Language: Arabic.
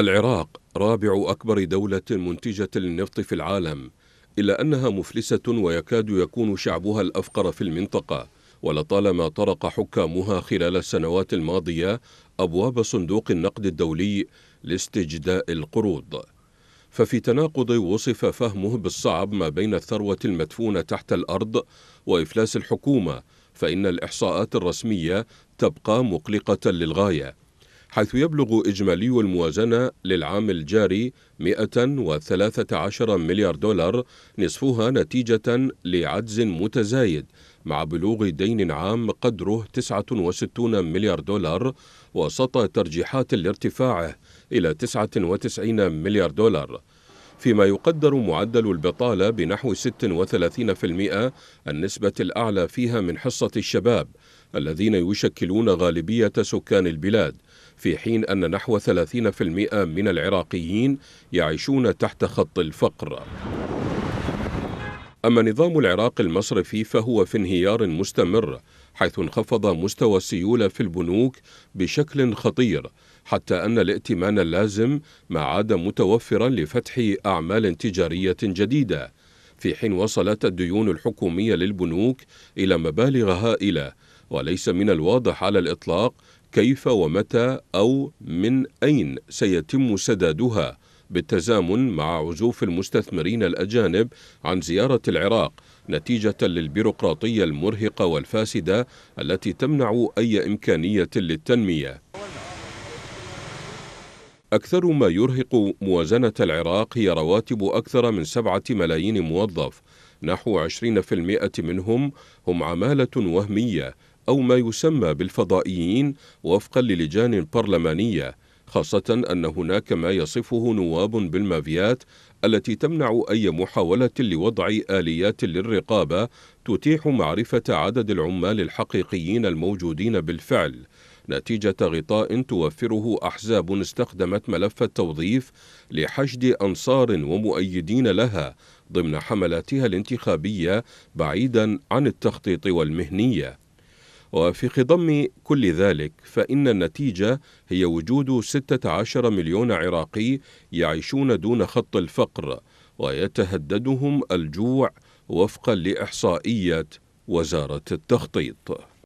العراق رابع أكبر دولة منتجة للنفط في العالم إلا أنها مفلسة ويكاد يكون شعبها الأفقر في المنطقة ولطالما طرق حكامها خلال السنوات الماضية أبواب صندوق النقد الدولي لاستجداء القروض ففي تناقض وصف فهمه بالصعب ما بين الثروة المدفونة تحت الأرض وإفلاس الحكومة فإن الإحصاءات الرسمية تبقى مقلقة للغاية حيث يبلغ إجمالي الموازنة للعام الجاري 113 مليار دولار نصفها نتيجة لعجز متزايد مع بلوغ دين عام قدره 69 مليار دولار وسط ترجيحات لارتفاعه إلى 99 مليار دولار فيما يقدر معدل البطالة بنحو 36% النسبة الأعلى فيها من حصة الشباب الذين يشكلون غالبية سكان البلاد في حين أن نحو 30% من العراقيين يعيشون تحت خط الفقر أما نظام العراق المصرفي فهو في انهيار مستمر حيث انخفض مستوى السيولة في البنوك بشكل خطير حتى أن الائتمان اللازم ما عاد متوفرا لفتح أعمال تجارية جديدة في حين وصلت الديون الحكومية للبنوك إلى مبالغ هائلة وليس من الواضح على الإطلاق كيف ومتى أو من أين سيتم سدادها بالتزامن مع عزوف المستثمرين الأجانب عن زيارة العراق نتيجة للبيروقراطية المرهقة والفاسدة التي تمنع أي إمكانية للتنمية أكثر ما يرهق موازنة العراق هي رواتب أكثر من سبعة ملايين موظف نحو 20% منهم هم عمالة وهمية أو ما يسمى بالفضائيين وفقا للجان البرلمانية خاصة أن هناك ما يصفه نواب بالمافيات التي تمنع أي محاولة لوضع آليات للرقابة تتيح معرفة عدد العمال الحقيقيين الموجودين بالفعل نتيجة غطاء توفره أحزاب استخدمت ملف التوظيف لحشد أنصار ومؤيدين لها ضمن حملاتها الانتخابية بعيدا عن التخطيط والمهنية وفي خضم كل ذلك فإن النتيجة هي وجود 16 مليون عراقي يعيشون دون خط الفقر ويتهددهم الجوع وفقا لإحصائية وزارة التخطيط